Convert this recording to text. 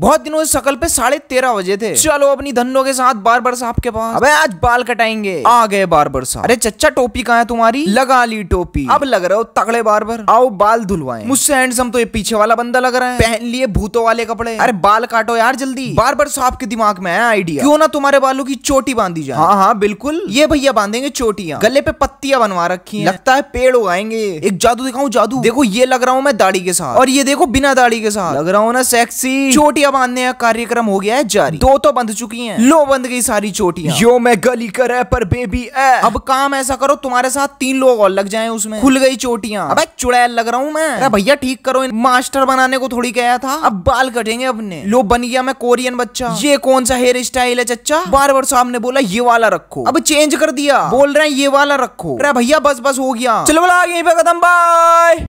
बहुत दिनों से शकल पे साढ़े तेरह बजे थे चलो अपनी धनों के साथ बार बार साहब के पास अबे आज बाल कटाएंगे आ गए बार साहब अरे चच्चा टोपी कहाँ है तुम्हारी लगा ली टोपी अब लग रहे हो तगड़े बार आओ बाल धुलवाए मुझसे हैंडसम तो ये पीछे वाला बंदा लग रहा है पहन लिए भूतों वाले कपड़े अरे बाल काटो यार जल्दी बार बार साहब के दिमाग में है आइडिया क्यों ना तुम्हारे बालों की चोटी बांधी जाए हाँ हाँ बिल्कुल ये भैया बांधेंगे चोटिया गले पे पत्तियां बनवा रखी है लगता है पेड़ उगाएंगे एक जादू दिखाऊ जादू देखो ये लग रहा हूँ मैं दाढ़ी के साथ और ये देखो बिना दाढ़ी के साथ लग रहा हूँ ना सेक्सी चोटी चोटिया बांधने का कार्यक्रम हो गया है जारी दो तो बंध चुकी है लो बंध गई सारी चोटियां यो मैं गली कर है पर बेबी है अब काम ऐसा करो तुम्हारे साथ तीन लोग और लग जाए उसमें खुल गई चोटियां अब चुड़ैल लग रहा हूँ मैं अरे भैया ठीक करो मास्टर बनाने को थोड़ी गया था अब बाल कटेंगे अपने लो बन गया मैं कोरियन बच्चा ये कौन सा हेयर स्टाइल है चच्चा बार बार साहब ने बोला ये वाला रखो अब चेंज कर दिया बोल रहे हैं ये वाला रखो अरे भैया बस बस हो गया चलो बोला आगे कदम बाय